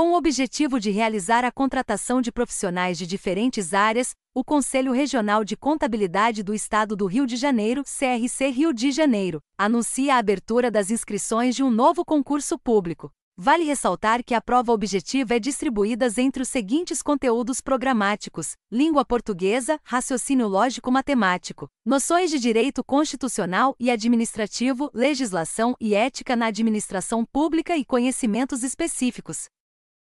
Com o objetivo de realizar a contratação de profissionais de diferentes áreas, o Conselho Regional de Contabilidade do Estado do Rio de Janeiro, CRC Rio de Janeiro, anuncia a abertura das inscrições de um novo concurso público. Vale ressaltar que a prova objetiva é distribuída entre os seguintes conteúdos programáticos: língua portuguesa, raciocínio lógico-matemático, noções de direito constitucional e administrativo, legislação e ética na administração pública e conhecimentos específicos.